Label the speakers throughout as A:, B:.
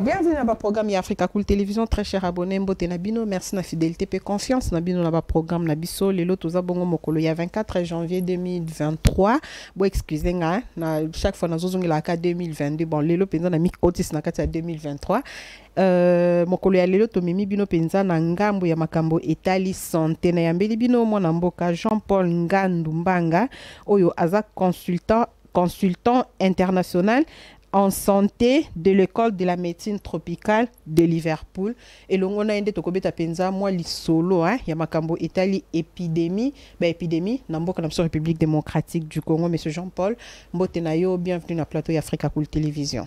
A: bienvenue dans le programme africa cool télévision très cher abonné mbote merci fidélité et confiance 24 janvier 2023 bo excuse na chaque fois 2022 bon lelo na autis na 2023 Uh, lelo Mimi bino na ngambo ya makambo bino mboka jean paul oyo azak consultant consultant international en santé de l'école de la médecine tropicale de Liverpool et longo na ye nde tokobeta penza mwa solo hein, ya makambo etali épidémie épidémie na mboka na république démocratique du congo monsieur jean paul mbote na yo bienvenue na plateau ya africa cool télévision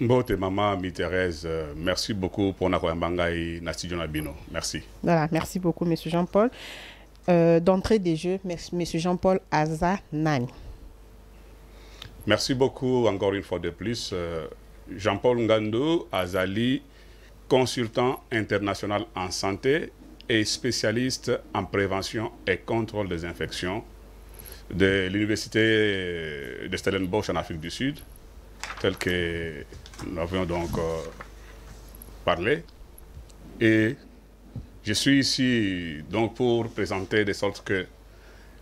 B: mbote mama thérèse euh, merci beaucoup pour koyamba et na studio na bino merci
A: voilà merci beaucoup monsieur jean paul euh, d'entrée des jeux monsieur jean paul aza
B: Merci beaucoup encore une fois de plus. Euh, Jean-Paul Ngando, Azali, consultant international en santé et spécialiste en prévention et contrôle des infections de l'Université de Stellenbosch en Afrique du Sud, tel que nous avons donc euh, parlé. Et je suis ici donc pour présenter de sorte que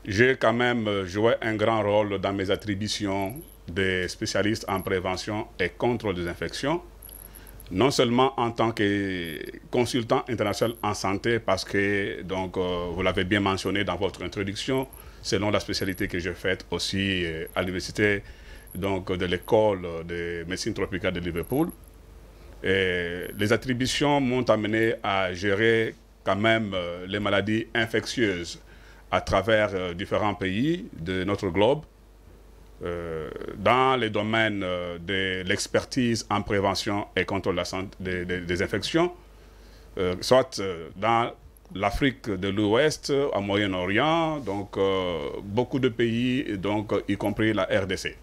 B: j'ai quand même joué un grand rôle dans mes attributions des spécialistes en prévention et contrôle des infections, non seulement en tant que consultant international en santé, parce que, donc, euh, vous l'avez bien mentionné dans votre introduction, selon la spécialité que j'ai faite aussi euh, à l'université donc, de l'école de médecine tropicale de Liverpool. Et les attributions m'ont amené à gérer quand même euh, les maladies infectieuses à travers différents pays de notre globe euh, dans les domaines euh, de l'expertise en prévention et contrôle des, infections, euh, soit dans l'Afrique de l'Ouest, au Moyen-Orient, donc beaucoup de pays, donc, y compris la RDC.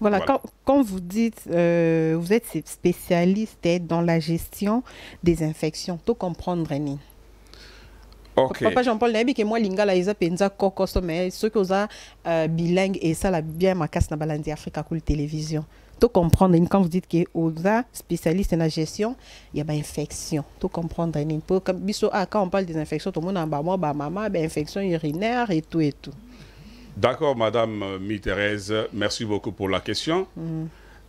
A: Voilà, Quand, vous dites, vous êtes spécialiste hein, dans la gestion des infections, tout comprendre, René Okay. papa jean paul nayebi ke mwa lingala penza mpenza mais ce qui soki euh, bilingue et ça, la bien makasi na balandi Afrique avec la télévision Tout comprendre quand vous dites que oza spécialiste na gestion ben infection tout comprendre ni mpo biso ah, quand on parle des infections tout le monde en moi, tomona maman ben infections urinaire et tout et tout
B: d'accord madame euh, mi merci beaucoup pour la question mm.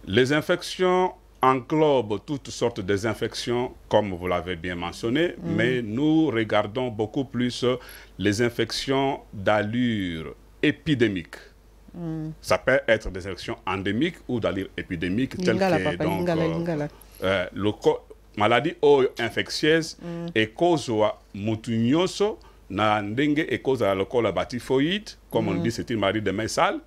B: les infections englobe toutes sortes des infections, comme vous l'avez bien mentionné, mm. mais nous regardons beaucoup plus les infections d'allure épidémique. Mm. Ça peut être des infections endémiques ou d'allure épidémique, telles que donc, euh, euh, le maladie o infectieuse mm. et cause comme on dit c'est une maladie de main sale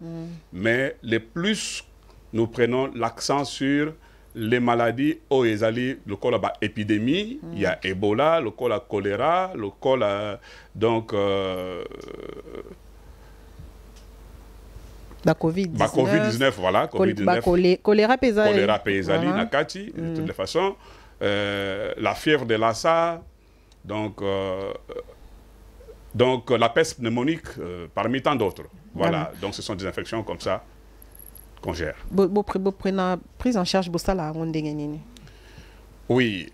B: mais le plus nous prenons l'accent sur les maladies oh, le bah, épidémie il y a ebola à choléra le le donc la euh,
A: bah, covid 19, bah, COVID -19 voilà covid bah, choléra choléra choléra choléra
B: de mm. toutes les euh, la fièvre de lassa donc euh, donc la peste pneumonique parmi tant d'autres voilà donc ce sont des infections comme ça qu'on gère. prise en charge Oui,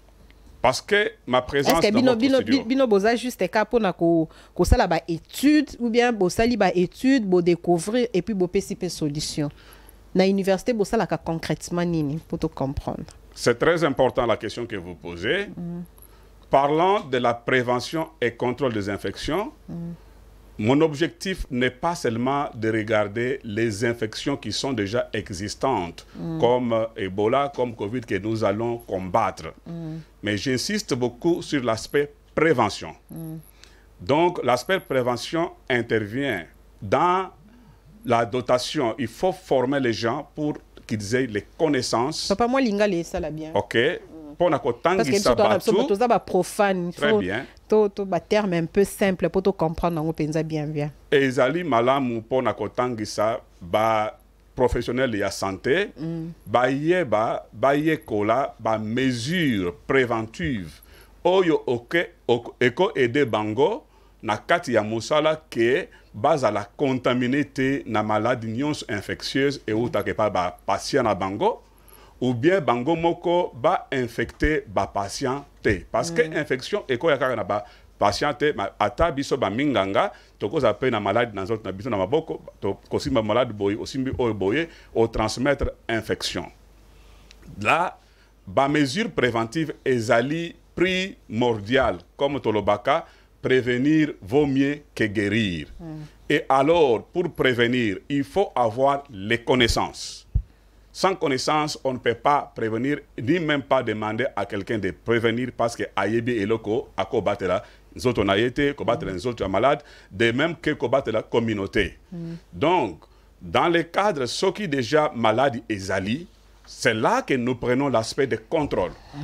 B: parce que ma présence dans bino, votre bino, studio...
A: bino boza juste ka pona ko ko sala ba étude ou bien bo sali ba étude pour découvrir et puis bo pesipe solution. Dans université vous avez concrètement nini pour tout comprendre.
B: C'est très important la question que vous posez. Mm. Parlant de la prévention et contrôle des infections, mm. Mon objectif n'est pas seulement de regarder les infections qui sont déjà existantes, mm. comme euh, Ebola, comme Covid, que nous allons combattre. Mm. Mais j'insiste beaucoup sur l'aspect prévention. Mm. Donc, l'aspect prévention intervient dans la dotation. Il faut former les gens pour qu'ils aient les connaissances. Papa, moi, Lingale, ça bien. OK mpona kotangisa bato toza baprofane
A: to baterme un peu simple pour mpo comprendre. yango mpenza bien bien
B: Et malam ezali malamu mpona kotangisa baprofessionnele ya santé mm. bayeba bayekola bamesure préventive oyo ekoede bango na kati ya mosala ke bazala contamine te na maladie nyonso infectieuse et eutaka epai bapatient na bango ou bien bango moko ba infecter ba patiente parce que mm. infection ekoya kaka na ba patiente ma, ata biso baminganga tokozala mpe na malade na autre na biso na maboko kosimba malade boye osimbi oyo boye transmettre infection Là, la mesures préventive ezali primordial comme tolobaka prévenir vaut mieux que guérir mm. et alors pour prévenir il faut avoir les connaissances sans connaissance, on ne peut pas prévenir, ni même pas demander à quelqu'un de prévenir parce que Ayebi et Loko, à Kobatela, nous autres on a été, autres malades, de même que la communauté. Mm. Donc, dans le cadre, ceux qui déjà malades et c'est là que nous prenons l'aspect de contrôle. Mm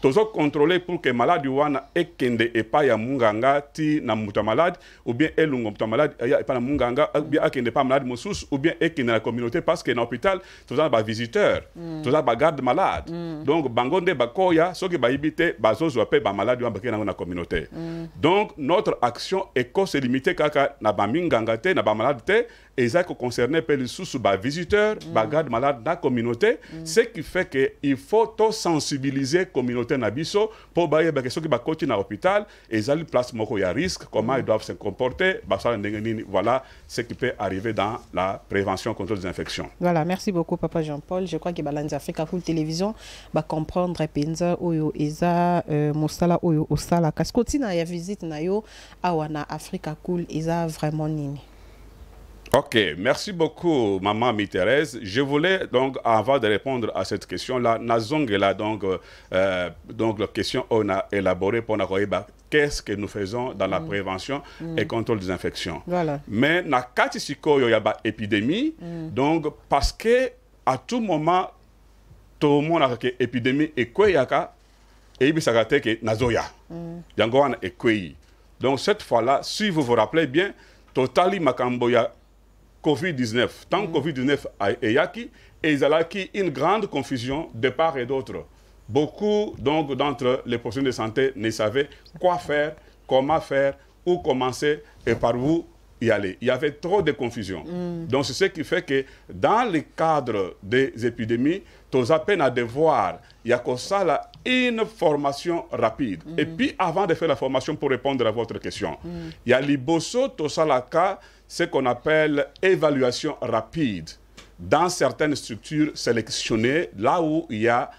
B: tozokontrole pour que maladi wana ekende e pa ya munganga ti na muta malade ou bien elongo moto e ya e pa na munganga ou bien akende pa ya malade mosusu ou bien ekende na communauté parce que na hôpital toza ba visiteur mm. toza ba garde malade mm. donc bango nde bakoya soki ibite bazo bazozwa pe ba malade bakende yango na communauté mm. donc notre action se limité kaka na munganga te na malade te et ça concernait les sous visiteurs, les bah, mm. bah malade dans la communauté, mm. ce qui fait qu'il faut sensibiliser la communauté Nabiso pour bah, bah, ceux qui sont dans à l'hôpital, et ça place moko risque, comment mm. ils doivent se comporter, bah, voilà ce qui peut arriver dans la prévention contre les infections.
A: Voilà, merci beaucoup Papa Jean-Paul. Je crois que Balance Africa cool Télévision va bah, comprendre Penza, Oyo, Eza, euh, Mosala, Oyo, Osala. Kaskotina, il qui visite na yo, Awana, Africa Cool, Eza, vraiment nini.
B: Ok, merci beaucoup, maman Mithérèse. Je voulais donc, avant de répondre à cette question-là, donc, euh, euh, donc la question on a élaborée pour Nakoeba. Qu'est-ce que nous faisons dans la mm. prévention mm. et contrôle des infections voilà. Mais na kati sikoyo ya épidémie, mm. donc parce que à tout moment tout le monde a que épidémie et quoi et il que nazoya. et quoi. Donc cette fois-là, si vous vous rappelez bien, totali Makamboya Covid-19. Tant que Covid-19 est acquis, et il y a une grande confusion de part et d'autre. Beaucoup donc, d'entre les professionnels de santé ne savaient quoi faire, comment faire, où commencer et par où y aller. Il y avait trop de confusion. Mm. Donc, c'est ce qui fait que dans le cadre des épidémies, tu à peine à devoir, il y a comme ça là, une formation rapide. Mm. Et puis, avant de faire la formation pour répondre à votre question, mm. il y a l'iboso, as la cas ce qu'on appelle évaluation rapide dans certaines structures sélectionnées, là où il y a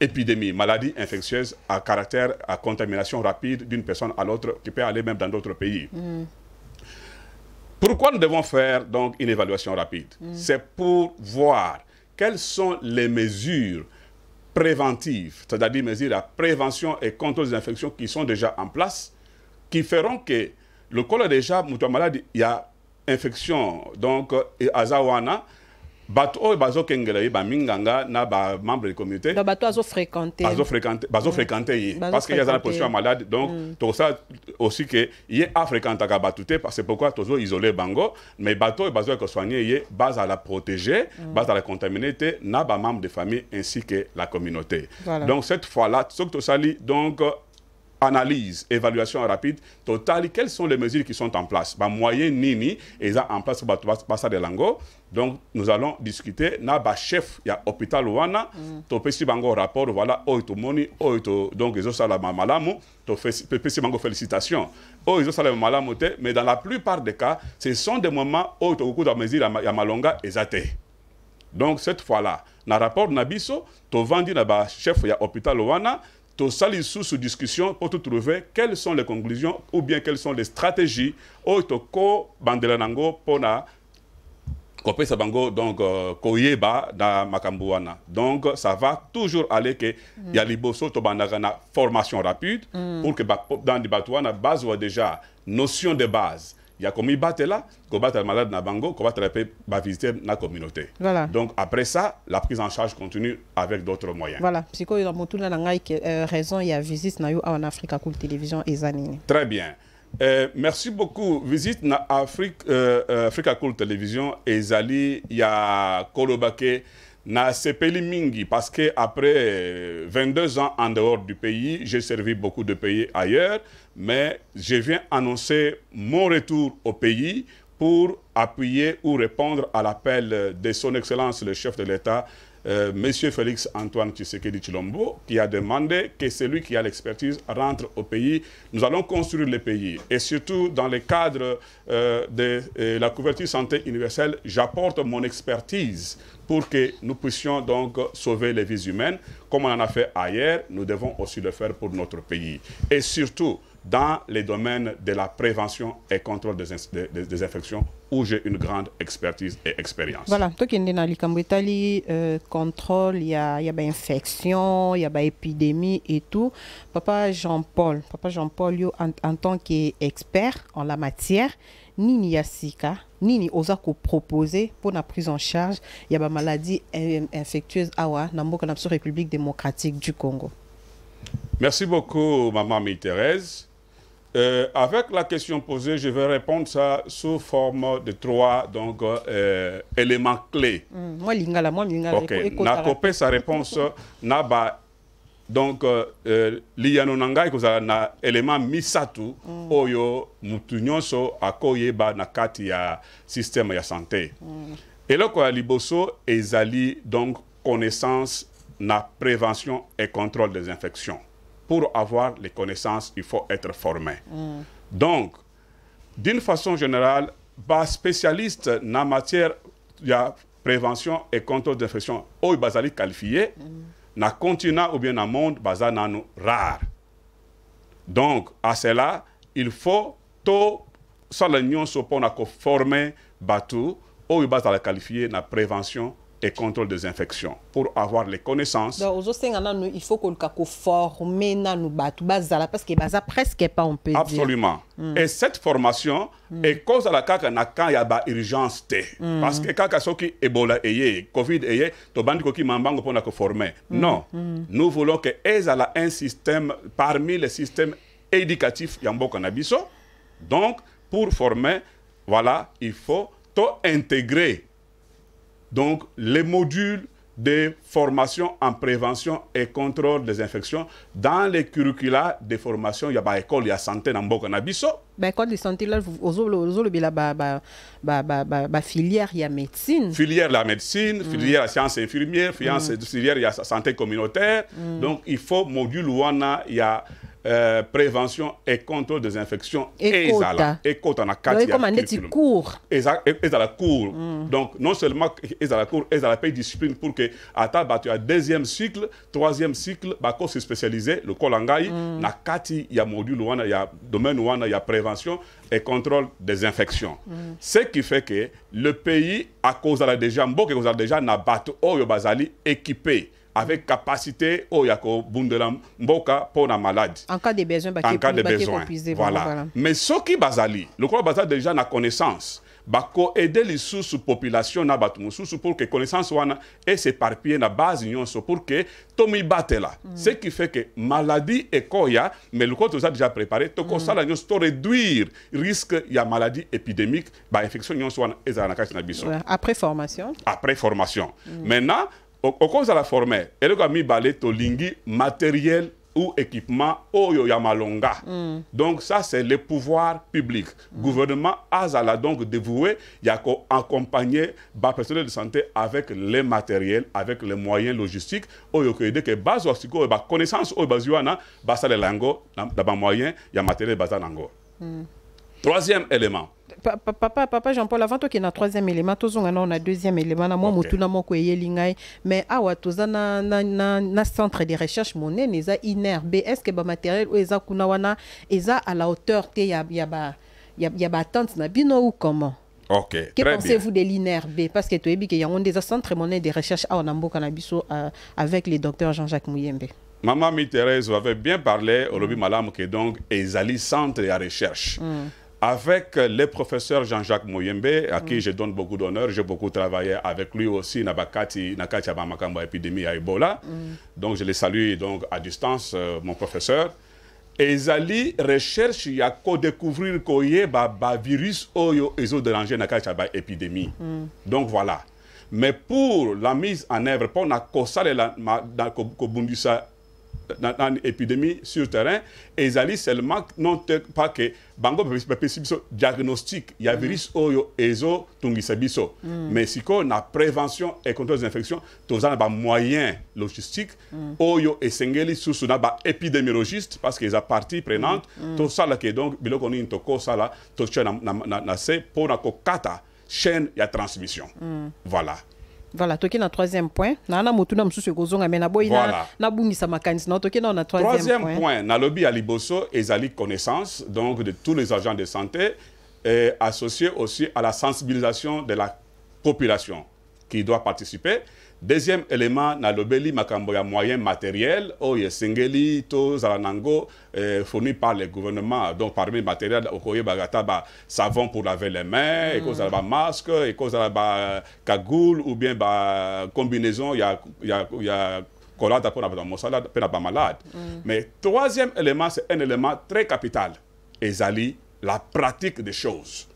B: épidémie, maladie infectieuse à caractère, à contamination rapide d'une personne à l'autre, qui peut aller même dans d'autres pays. Mm. Pourquoi nous devons faire donc une évaluation rapide mm. C'est pour voir quelles sont les mesures préventives, c'est-à-dire mesures de prévention et contrôle des infections qui sont déjà en place, qui feront que le col déjà, déjà, malade il y a infection donc et azawana wana bato oyo bazokengela ye minganga na membres de communauté bato fréquenté fréquenté mm. ye parce qu'il y a la position malade donc mm. tout ça aussi y ye afréquentaka bato parce c'est pourquoi isolé bango mais bato oyo bazoya base à la protéger mm. à la te na membre de famille ainsi que la communauté donc cette fois là ça ça donc analyse, évaluation rapide, totale, quelles sont les mesures qui sont en place bah, Moyen, Nini, et ça en place, bah, Bassa de Lango. Donc, nous allons discuter. Na ba chef, il y a hôpital Wana, mm. to pesi bango rapport, voilà, oito oh, moni, oito, oh, donc, ils ont ça la to félicitations. Oh, ils ont ça la mais dans la plupart des cas, ce sont des moments où to de mesure ya malonga ezate. Donc, cette fois-là, na rapport Nabiso, biso, to vandi na bah, chef, il y a hôpital Wana, les sous discussion pour trouver quelles sont les conclusions ou bien quelles sont les stratégies oyo tokobandela na nango pona kopesa bango donc euh, koyeba na makambuana donc ça va toujours aller que y a liboso formation rapide mm. pour que dans nandi bato base ou déjà notion de base il a y comme il battait le malade na bango kobatela bah, va visiter la communauté donc après ça la prise en charge continue avec d'autres moyens voilà
A: Psycho, il y na ngai la euh, raison il visite na visite en Afrique à cool télévision Ezali.
B: très bien euh, merci beaucoup. Visite na Afrique, euh, euh à Cool il ezali a Kolobake na mingi parce que après 22 euh, ans en dehors du pays, j'ai servi beaucoup de pays ailleurs, mais je viens annoncer mon retour au pays pour appuyer ou répondre à l'appel de son Excellence le chef de l'État euh, Monsieur Félix Antoine Tshisekedi Chilombo, qui a demandé que celui qui a l'expertise rentre au pays. Nous allons construire le pays. Et surtout, dans le cadre euh, de euh, la couverture santé universelle, j'apporte mon expertise pour que nous puissions donc sauver les vies humaines. Comme on en a fait ailleurs, nous devons aussi le faire pour notre pays. Et surtout, dans les domaines de la prévention et contrôle des, infections où j'ai une grande expertise et expérience. Voilà,
A: toi qui es dans le euh, contrôle, il y a, il y a ben infection, il y a ben épidémie et tout. Papa Jean-Paul, papa Jean-Paul, en, tant qu'expert en la matière, nini ni sika, nini osa proposer pour la prise en charge, il y ben maladie infectieuse awa, dans la République démocratique du Congo.
B: Merci beaucoup, maman Mithérèse. Euh, avec la question posée, je vais répondre ça sous forme de trois donc, euh, éléments clés.
A: Mm, moi, lingala, moi, lingala. Ok,
B: sa réponse, naba donc euh, euh liyano na ngai kozala na élément misatu mm. oyo mutu akoyeba na kati ya système ya santé mm. Et eloko ya liboso ezali donc connaissance na prévention et contrôle des infections pour avoir les connaissances, il faut être formé. Donc, d'une façon générale, bas spécialiste en matière de prévention et contrôle d'infection ou bazali qualifié mm. na continent ou bien le monde ils rare. Donc, à cela, il faut tout sala nyonso mpona former, bato sont qualifiés qualifié na prévention et contrôle des infections pour avoir les connaissances. Donc,
A: il faut qu'on le former bah, parce que ne bah, presque pas, on peut dire. Absolument.
B: Hmm. Et cette formation hmm. est cause à la Parce na quand il y a ba urgence hmm. Parce que soki Ebola eh, eh, Covid ayé, eh, to bandi koki mambango pona que former. Non, nous voulons que ait un système parmi les systèmes éducatifs yambo kanabiso. Donc pour former, voilà, il faut to intégrer donc, les modules de formation en prévention et contrôle des infections dans les curricula de formation il y a l'école école il y a santé dans le Bocanabiso.
A: biso école de santé là y avez la filière il y a médecine
B: filière la médecine mm. filière la science infirmière mm. filière filière il y a santé communautaire mm. donc il faut module où il y a euh, prévention et contrôle des infections et ezala et kota cour. kati Et à la cour mm. donc non seulement ezala cours la paix discipline pour que à tu as deuxième cycle troisième cycle bakosi se spécialiser le kolangaï, mm. na kati ya module wana ya domaine y ya prévention et contrôle des infections mm. ce qui fait que le pays à cause akozala deja mboka ekozala deja na bato oyo bazali équipé avec capacité au oh, yako bundela mboka pona malade
A: en cas de besoin bah, en cas de bah, besoin voilà.
B: mais ce qui bazali le quoi bazali déjà na connaissance bako aider les sous population na sous pour que connaissance wana et s'éparpiller na base union pour que tomi batela là mm. ce qui fait que maladie ekoya mais le côté déjà préparé to ko sala le to réduire risque ya maladie épidémique ba infection nyonso wana na na biso
A: après formation
B: après formation mm. maintenant au la et eloko ya mibale tolingi matériel ou équipement oyo ya malonga mm. donc ça c'est le pouvoir public mm. gouvernement a donc dévoué ya bas personnel de santé avec les matériels, avec les moyens logistiques oyo y ke des connaissances qui oyo bazwi basale lango yango na ya matériel bazanango. Mm. troisième élément
A: papa papa, papa Jean-Paul avant toi qui na troisième élément tozonga na on a deuxième élément na moi okay. mutuna moko le ngai mais awa ah toza na na, na centre de recherche monene eza inerbe est-ce que ba matériel est kuna wana à la hauteur te ya ya ba ya, ya ba na bino ou comment
B: Okay, que pensez-vous de
A: l'INRB Parce que tu Toyebi, il y a un des centres monnaie de recherche à Onambo Cannabiso euh, avec le docteur Jean-Jacques Mouyembe.
B: Maman Mi-Thérèse avait bien parlé au lobby Malam que donc Ezali centre de recherche. Mm avec le professeur Jean-Jacques Moyembe, à qui mm. je donne beaucoup d'honneur. J'ai beaucoup travaillé avec lui aussi, Nabakati, Nakati épidémie à Ebola. Mm. Donc, je les salue donc, à distance, euh, mon professeur. Et Ezali recherche a découvrir y avait virus oyo ezo dans nakati ba épidémie. Mm. Donc voilà. Mais pour la mise en œuvre, pour a et la dans une épidémie sur terrain, et ils allaient seulement, non pas que, bango diagnostic, il y a mhm. virus oyo, ezo, tungisabiso. Mhm. Mais si on a prévention et contrôle des infections, tous a moyens logistiques, mhm. oyo et sengeli sous son épidémiologiste, parce qu'ils sont partie prenante, tout ça là qui donc, bilo qu'on est toko, ça là, tout ça là, c'est pour la kata, chaîne, il y a transmission. Voilà
A: voilà toke na troisième point na wana motuna mosusu ekozonga me naboyi voilà. nabungisa makanisi na na troisième point,
B: point nalobi aliboso ezali connaissance donc de tous les agents de santé et associé aussi à la sensibilisation de la population qui doit participer deuxième élément na makambo ya moyen matériel matériels, oh, des tozala nango eh, fourni par le gouvernement donc parmi matériel bagata ba savon pour laver les mains mm. masques, des cagoules cagoule ou bien y ya, ya, ya collant pour la bato ya mosala mais troisième élément c'est un élément très capital ezali la pratique des choses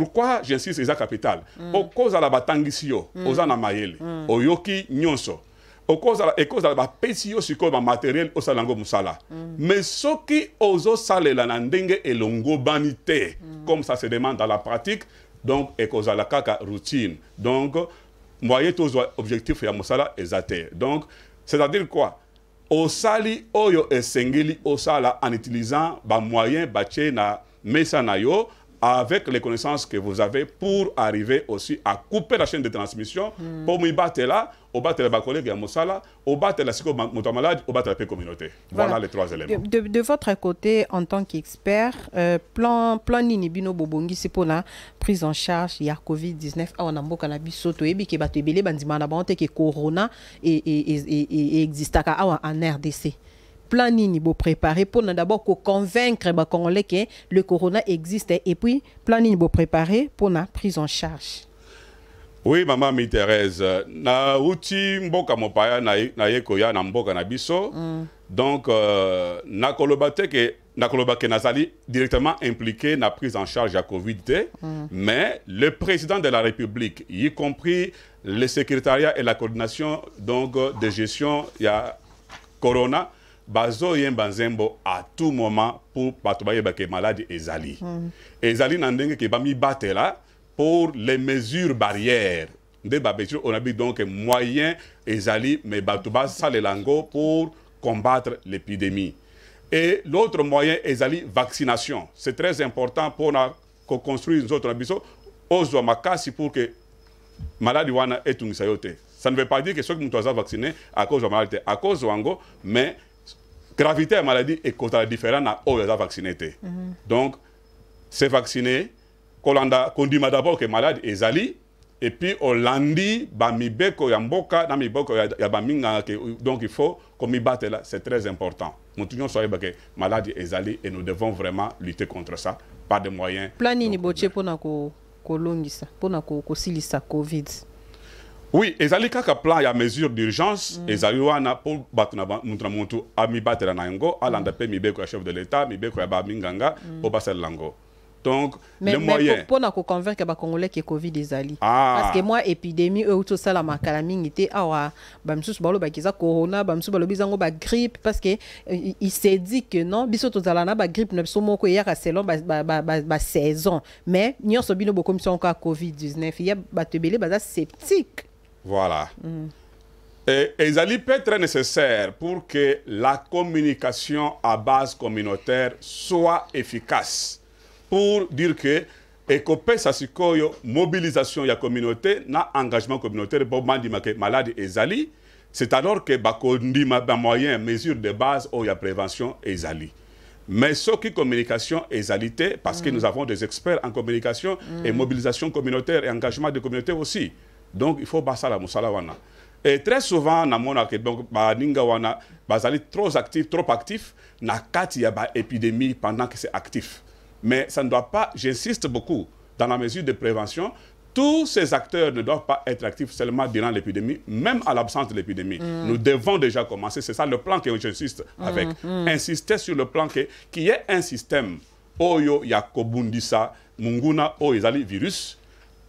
B: pourquoi j'insiste eza capital mm. de la yo mm. oza au mayele mm. au nyonso de la bapesi sur le matériel, matériel, au salango mm. mais soki osa na ndenge elongobani te mm. comme ça se demande dans la pratique donc la kaka routine donc moyen tozwa objectif ya musala eza donc c'est-à-dire quoi Au-dessus osali oyo esengeli osala en utilisant ba moyens na mesa na yo avec les connaissances que vous avez pour arriver aussi à couper la chaîne de transmission hmm. pour Voilà. les trois éléments.
A: De, votre côté, en tant qu'expert, euh, plan, plan Bino Bobongi, c'est pour la prise en charge, de y Covid-19, ah, on a corona, et, ah, plan nini bo préparer pour d'abord convaincre ba congolais que le corona existe et puis plan nini bo préparer pour la prise en charge
B: oui Maman mi Thérèse na uti mboka mopaya na na yekoya na mboka na biso mm. donc euh, na kolobate que na nazali directement impliqué na prise en charge de la Covid 19 mm. mais le président de la République y compris le secrétariat et la coordination donc euh, de gestion de la corona Bazo nzembo à tout moment pour bato ba ke maladi ezali mm. ezali na ndenge bamibatela pour les mesures barrières nde babeti on abi donc moyen ezali me bato sale lango pour combattre l'épidémie et l'autre moyen ezali vaccination c'est très important pour ko construire construire autres biso ozwa makasi pour que maladi wana etungisa yote. ça ne veut pas dire que ceux à cause à la maladie, à à de l'ango, mais gravité ya maladie ekotala différent na au aza vacciné donc se vacciné kolanda kondima d'abord ke malade ezali et puis olandi bamibeko ya mboka na mibeko ya, ya ke donc il faut komibatela c'est très important motu nyonso bah, malade maladi ezali et nous devons vraiment lutter contre ça par de moyens
A: planini nini botie mpona ben. kolongisa mpona kosilisa covid
B: oui les kaka plan ya mesure d'urgence mm. ezali wana mpo bato na mutu na mutu amibatela na yango alanda mpe mm. mibeko ya chef de l'état mibeko ya baminganga mpo mm. basalela l'ango. donc
A: mais, le mais moyen mpona koconvaincre bacongolais que covid ezali ah. parce que moi, épidémie oyo euti osala makala mingi te awa ah bamisusu balobaki eza corona bamisusu balobi bah grippe, parce que euh, il s'est dit que non biso tozala na bagrippe na biso moko eyaka selon bah, bah, bah, saison. mais nyonso bino bokomisi yango kaka covid 19 ya bato ebele baza sceptique voilà. Mm.
B: Et, et peut être très nécessaire pour que la communication à base communautaire soit efficace. Pour dire que ekopesa que sikoyo mobilisation la communauté na engagement communautaire pour mandima malade ezali c'est alors que bakondima ba moyen mesure de base ou ya prévention ezali mais ce qui communication ezali parce que mm. nous avons des experts en communication et mm. mobilisation communautaire et engagement de communauté aussi donc il faut la musala wana et très souvent mona que donc baninga wana bazali trop actif trop actif na kati ya épidémie pendant que c'est actif mais ça ne doit pas j'insiste beaucoup dans la mesure de prévention tous ces acteurs ne doivent pas être actifs seulement durant l'épidémie, même à l'absence de l'épidémie. Mm. Nous devons déjà commencer. C'est ça le plan que j'insiste avec. Mm, mm. Insister sur le plan qu'il est y un système. Oyo, Yakobundisa, Munguna, Oyezali, virus,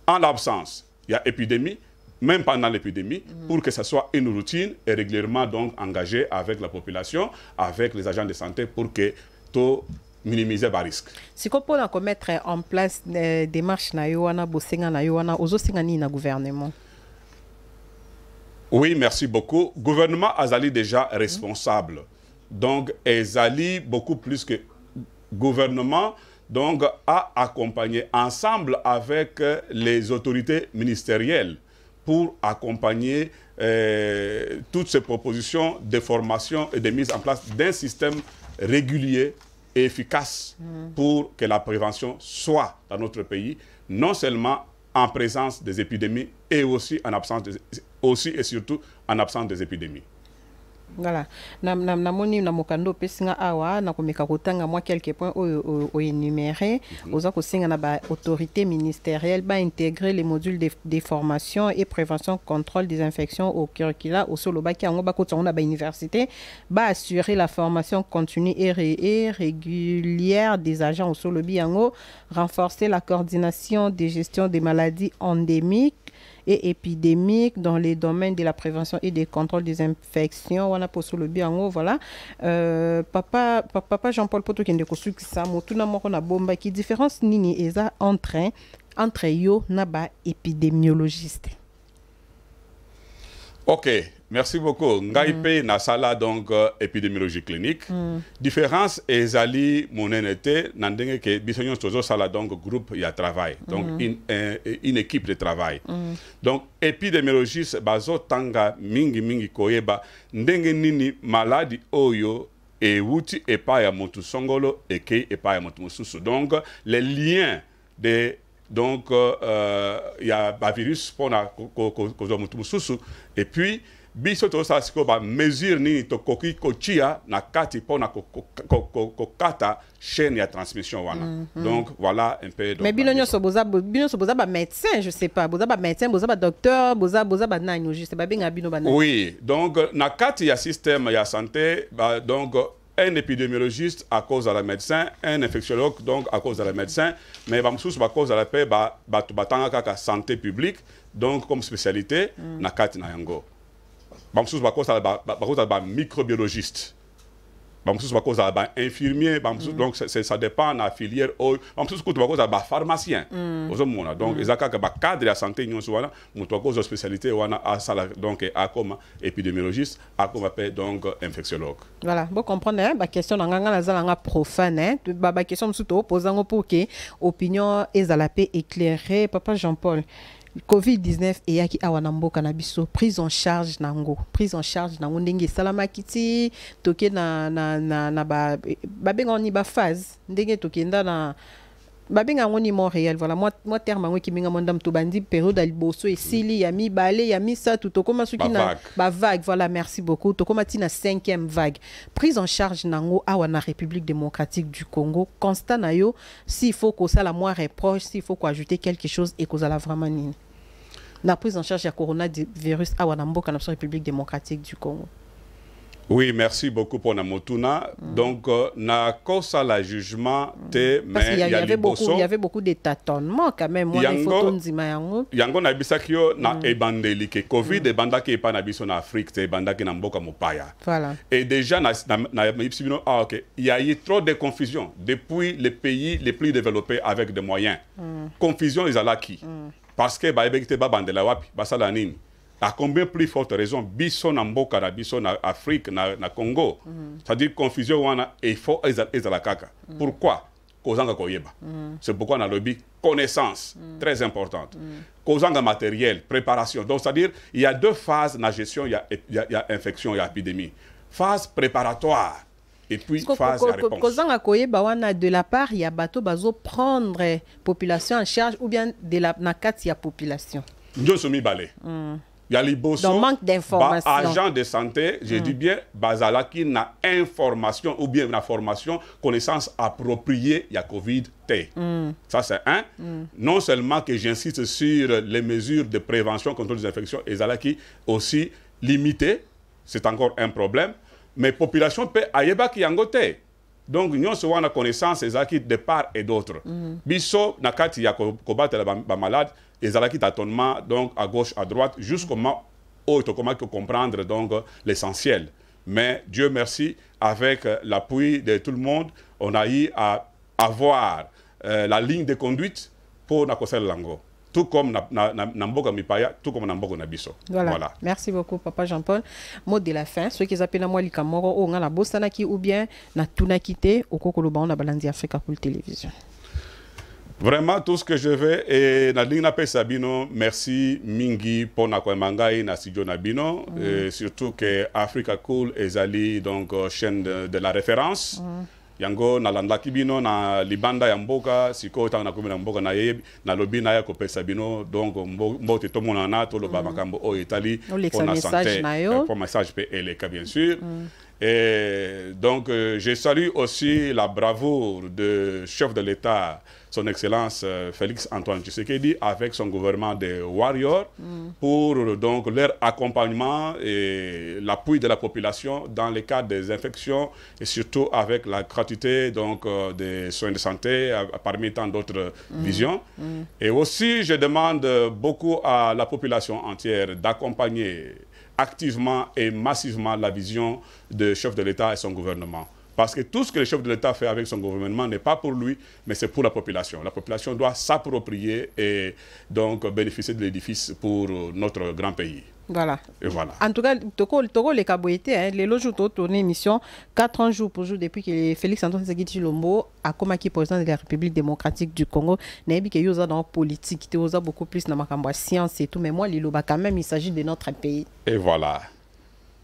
B: en l'absence il y a épidémie, même pendant l'épidémie, pour que ce soit une routine et régulièrement donc engagé avec la population, avec les agents de santé, pour que tout minimiser le risque
A: vous pouvez mettre en place des euh, démarche vous bosenga na gouvernement
B: oui merci beaucoup gouvernement azali déjà responsable donc donc est beaucoup plus que gouvernement donc, à accompagner ensemble avec euh, les autorités ministérielles pour accompagner euh, toutes ces propositions de formation et de mise en place d'un système régulier et efficace mm. pour que la prévention soit dans notre pays, non seulement en présence des épidémies et aussi, en absence aussi et surtout en absence des épidémies
A: voilà na namoni na mokanda opesinga awa nakomeka kotanga mwa quelque point oyo oénuméré mhm. oza singa na autorité ministérielle intégrer les modules de, de formation et prévention contrôle des infections au curricula au olobaki yango bakota yango na ba assurer la formation continue et, régulière des agents au olobi yango renforcer la coordination des gestion des maladies endémiques et épidémique dans les domaines de la prévention et des contrôles des infections le bien yango voilà euh, papa papa jean-paul qui tokende kosukisa a moko qui différence nini eza entre entre yo na épidémiologiste
B: ok Merci beaucoup. Ngaipe mm. na sala donc euh, épidémiologie clinique. Mm. Différence ezali mon nété ndenge ke biso tozo sala donc groupe ya travail. Donc mm. une, euh, une équipe de travail. Donc épidémiologiste bazo tanga mingi mingi koyeba ndenge nini maladi oyo wuti e pa ya motu songolo e pa ya motu mususu Donc les liens de donc euh, il euh, y a bah, virus ko, ko motu mususu et puis biso tozosala sikoyo bamesure nini tokoki kotia na kati mpona kokata chaîne ya transmission wana mm -hmm. donc voilà un peu donc, mais
A: bino nyonso boza médecin je sais pas boza ba médecin boza ba docteur boza boza ba banani juste babengaka bino ba banani oui
B: donc na kati ya système ya santé ba, donc un épidémiologiste à cause de la médecin, un infectiologue donc à cause de la médecin, mais bah, sous à cause de la paix, bah, bah, santé publique, donc comme spécialité, mm. na kati na yango bamsusu bakozala ba microbiologiste cause bakozala ba infirmier bamosusu mm. donc ça dépend la filière oyo bamosusu cause bakozala ba pharmacien ozomona mm. donc mm. eza kaka cadre à santé nyonso wana moto akozwa spécialité wana asala donc à comme épidémiologiste akoma appelle donc infectiologue
A: voilà bocomprendre hein, baquestion na ngai ngai nazalanga profane hein. baquestion mosusu tooposango pour ke opinion la mpe éclairée papa jean paul covid-19 et Yaki na mboka na biso prise en charge nango prise en charge nango ndenge salama kiti toke na, na, na, na babenga ba ni phase ndenge tokenda na babenga ngoni ni montréal voilà moi moi terme yango ekimenga mwa ndambu tobandi periode ya et sili ya balé ya misatu tokóma suki na ba vague voilà merci beaucoup tokóma ti na cinquième vague prise en charge nango awa na république démocratique du congo constat na yo s'il faut la moi reproche s'il faut qu'ajouter quelque chose ekozala vraiment nini la prise en charge du coronavirus à Wanamboka, la République démocratique du Congo.
B: Oui, merci beaucoup pour Namotuna. Mm. Donc, euh, na kosa la jugement mm. te mm. mais il y, y, y, avait beaucoup il y avait
A: beaucoup de tâtonnements quand même moi yango, les photos ndima yango.
B: Yango na bisaki na mm. ebandeli ke Covid mm. ebandaki epa na biso na Afrique te ebandaki na mboka mopaya. Voilà. Et déjà na na, ah OK, il y a eu trop de confusion depuis les pays les plus développés avec des moyens. Mm. Confusion ezalaki. Mm parce que bayebeki ba bandela wapi basala nini à combien plus forte raison bisson en mboka na biso en afrique na, congo mhm. c'est-à-dire confusion wana efo ezala kaka mm -hmm. pourquoi kozanga koyeba mm -hmm. c'est pourquoi connaissance mm -hmm. très importante mm -hmm. matériel préparation donc c'est-à-dire il y a deux phases na gestion il y a, il y a, il y a infection il y a épidémie phase préparatoire et puis phase à réponse.
A: de la part bateau bazo prendre population en charge ou bien de la, Il y a population y a un manque d'informations. Agent
B: de santé j'ai dit hmm. bien bien qui na information ou bien la formation connaissance appropriée la covid t hmm. ça c'est un hmm. non seulement que j'insiste sur les mesures de prévention contre les infections qui aussi limité. c'est encore un problème mais population mpe qui y te donc nous avons la connaissance ezalaki de part et d'autre mm -hmm. biso combattre la maladie, il y ezalaki des donc à gauche à droite jusqu'au mhm. moment oyo donc l'essentiel mais dieu merci avec euh, l'appui de tout le monde on a eu à avoir euh, la ligne de conduite pour nakosel le tout comme na, na, na, mboka mipaya tout comme na mboka na biso
A: voilà. merci beaucoup papa Jean-Paul mot de la fin ceux qui appellent moi mwa likambo ou la ngai nabosanaki ou bien n'a natunaki ou okoki koloba baon na balandi africa cool télévision
B: vraiment tout ce que je vais et nalingi pe sabino merci mingi pour na koyemba ngai na studio na bino mm. surtout que africa cool ali donc euh, chaîne de, de la référence mm yango nalandaki bino na libanda ya mboka sikoyo ntango nakomi na mboka nayebi nalobi naya kopesa bino donc mbote tomonana toloba mm. makambo oyo etali mpona message euh, mpe eleka bien sûr mm. et donc euh, je salue aussi la bravoure de chef de l'état son Excellence euh, Félix Antoine Tshisekedi avec son gouvernement des Warriors pour euh, donc leur accompagnement et l'appui de la population dans les cas des infections et surtout avec la gratuité donc, euh, des soins de santé parmi tant d'autres visions. Et aussi, je demande beaucoup à la population entière d'accompagner activement et massivement la vision du chef de l'État et son gouvernement. Parce que tout ce que le chef de l'État fait avec son gouvernement n'est pas pour lui, mais c'est pour la population. La population doit s'approprier et donc bénéficier de l'édifice pour euh, notre grand pays. Voilà. Et voilà.
A: En tout cas, Toko, Togo, les Kaboïté, hein, les loges tourné émission 4 ans jour pour jour depuis que Félix Antoine Tshisekedi lombo a commis président de la République démocratique du Congo. N'aibi que yosa dans politique, yosa beaucoup plus dans la science et tout, mais moi l'iloba quand même, il s'agit de notre pays.
B: Et voilà.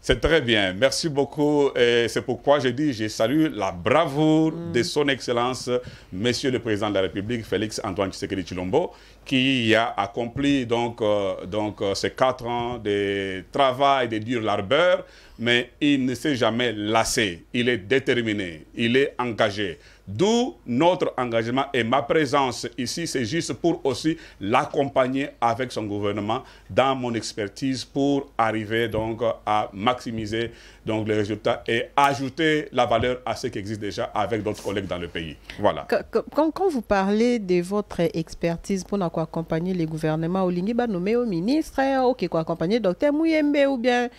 B: C'est très bien. Merci beaucoup. Et c'est pourquoi je dis, je salue la bravoure mm. de son Excellence, Monsieur le Président de la République, Félix Antoine Tshisekedi Chilombo, qui a accompli donc, euh, donc ces euh, quatre ans de travail, de dur labeur, mais il ne s'est jamais lassé. Il est déterminé, il est engagé. D'où notre engagement et ma présence ici, c'est juste pour aussi l'accompagner avec son gouvernement dans mon expertise pour arriver donc à maximiser donc les résultats et ajouter la valeur à ce qui existe déjà avec d'autres collègues dans le pays. Voilà.
A: Quand, vous parlez de votre expertise pour accompagner les gouvernements, au Lingiba nommé au ministre, ok, quoi, accompagner docteur Mouyembe ou bien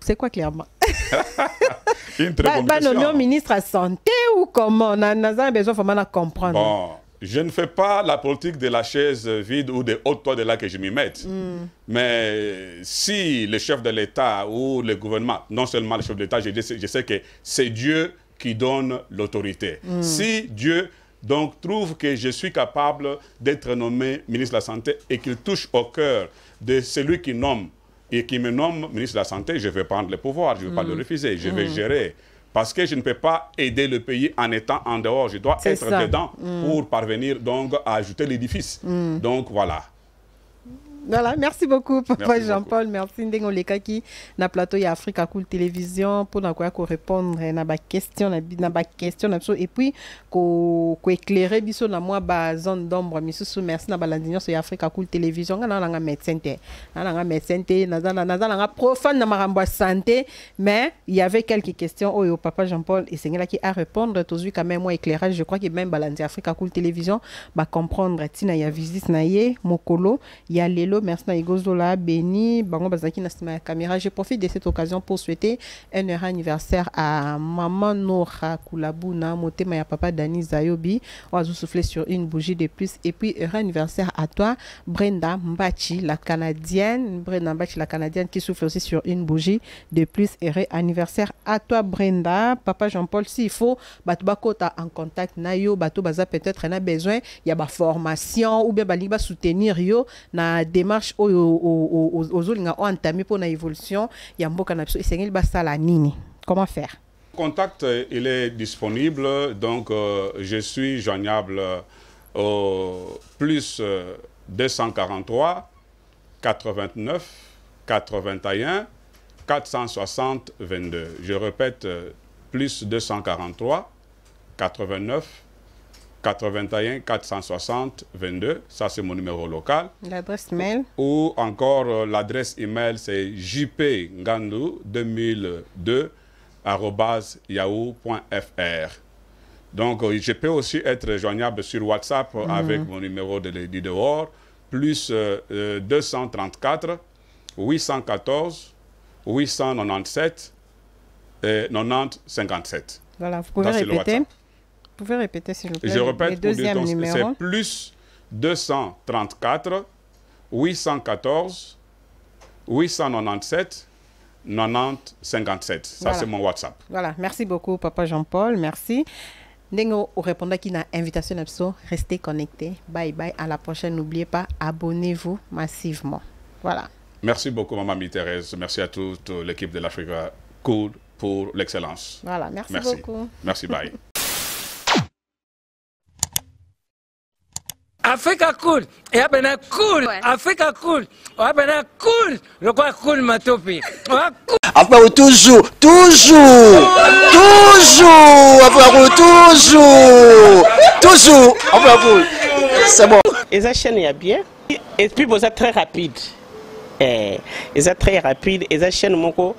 A: c'est quoi clairement
B: Une très bonne
A: ministre à santé ou comment On a besoin de comprendre. Bon,
B: je ne fais pas la politique de la chaise vide ou des hautes toits de là que je m'y mette. Mm. Mais si le chef de l'État ou le gouvernement, non seulement le chef de l'État, je, sais que c'est Dieu qui donne l'autorité. Mm. Si Dieu donc trouve que je suis capable d'être nommé ministre de la Santé et qu'il touche au cœur de celui qui nomme et qui me nomme ministre de la Santé, je vais prendre le pouvoir, je ne vais pas le mm. refuser, je vais mm. gérer. Parce que je ne peux pas aider le pays en étant en dehors, je dois être dedans mm. pour parvenir donc à ajouter l'édifice. Donc voilà.
A: Voilà, merci beaucoup, Papa Jean-Paul. Merci, Ndengo Lekaki. Na plateau, il y Africa Cool Télévision pour nous répondre eh, na ba question na ba question et puis qu'on éclairer biso na moi ba zone d'ombre merci na balandinyo sur Africa Cool Télévision na nga médecin té na nga médecin té na na na profane na marambo santé mais il y avait quelques questions au oh, papa Jean-Paul et c'est là qui a répondre lui quand même moi éclairage je crois que même balandi Africa Cool Télévision va comprendre tina ya visite na ye mokolo ya lelo merci à Igozola, Béni, Bango Bazaki pas Caméra. Je profite de cette occasion pour souhaiter un heureux anniversaire à Maman Nora Kulabuna. Motema Maya Papa Dani Zayobi. On va souffler sur une bougie de plus. Et puis, heureux anniversaire à toi, Brenda Mbachi, la Canadienne. Brenda Mbachi, la Canadienne, qui souffle aussi sur une bougie de plus. Heureux anniversaire à toi, Brenda. Papa Jean-Paul, s'il faut, kota en contact, Nayo, Batubaza peut-être, a besoin, il y a ma formation ou bien Baliba soutenir yo na Marche au ozolinga pour mpona évolution ya mboka na biso la nini comment faire
B: contact euh, il est disponible donc euh, je suis joignable euh, au plus 243 89 81 460 22 je répète plus 243 89 81 460 22, ça c'est mon numéro local.
A: L'adresse mail
B: Ou encore euh, l'adresse email c'est jpngandou 2002 yahoo.fr. Donc euh, je peux aussi être joignable sur WhatsApp mhm. avec mon numéro de, Lady dehors, plus 234 814 897 et 90 57.
A: Voilà, vous pouvez répéter pouvez répéter, s'il vous plaît, Je répète, C'est plus
B: 234 814 897 90 57. Ça, c'est mon WhatsApp.
A: Voilà. Merci beaucoup, Papa Jean-Paul. Merci. Ndengo au répondant qui n'a invitation à restez connectés. Bye bye. À la prochaine. N'oubliez pas, abonnez-vous massivement. Voilà.
B: Merci beaucoup, Mamie Thérèse. Merci à toute l'équipe de l'Africa Cool pour l'excellence. Voilà. Merci, merci beaucoup. Merci. Bye.
C: Africa cool yabena cool ouais. Africa cool wabena cool lokola cool matopi Africa cool toujours toujours toujours
A: Africa cool toujours toujours Africa cool c'est bon eza chaîne ya bien et puis boza très rapide eza eh, très rapide eza chaîne moko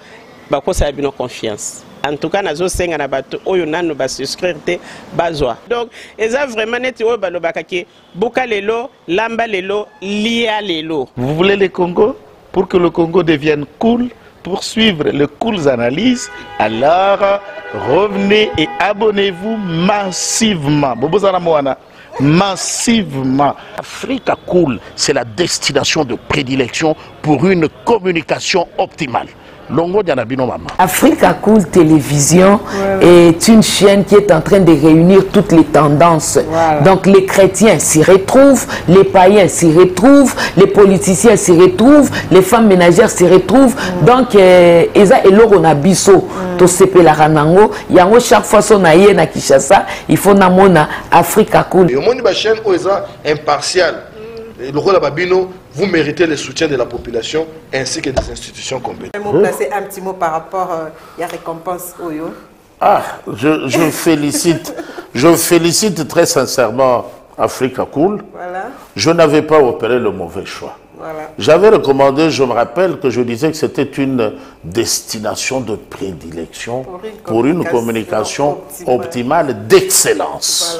A: bakosala bino confiance en tout cas senga na bato oyo nanu basuscrire te bazwa donc eza vraiment neti oyo balobaka ke buka lelo lamba lelo lia lelo
C: vous voulez le congo pour que le congo devienne cool pour suivre les cools analyses, alors revenez et abonnez-vous massivement. Massivement. Africa Cool, c'est la destination de prédilection pour une communication optimale
A: africa cool télévision est
C: une chaîne qui est en train de réunir toutes les tendances donc les chrétiens s'y retrouvent les païens s'y retrouvent les politiciens s'y retrouvent les femmes ménagères s'y retrouvent
A: donc euh, eza eloko na biso tosepelaka nango yango chaque fois so na na kinshasa il faut namona africa cool omoni
C: chaîne qui eza impartiale mm. la babino vous méritez le soutien de la population ainsi que des institutions compétentes. Je vais hein? placer
A: un petit mot par rapport à euh, la récompense Oyo. Oh,
C: ah, je, félicite, je félicite très sincèrement Africa Cool. Voilà. Je n'avais pas opéré le mauvais choix. Voilà. J'avais recommandé, je me rappelle, que je disais que c'était une destination de prédilection pour une communication, optimale, d'excellence.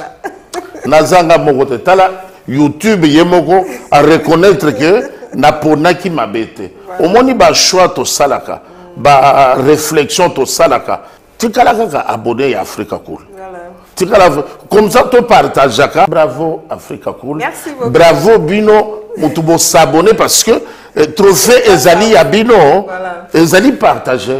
C: Voilà. youtube ye moko areconnaitre ke naponaki ki te omoni ba réflexion to salaka. tikala kaka abonné à africa cool tikala comme ça topartageaka bravo africa cool bravo bino mutubo s'abonner parce que euh, trophée ezali ya bino hein. ezali partage.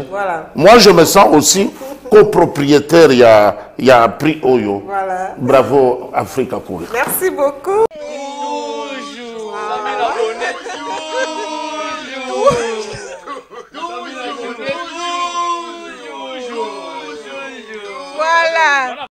C: moi je me sens aussi copropriétaire ya, a pris Oyo. Voilà. Bravo Africa Cool.
A: Merci beaucoup. Ah. Voilà.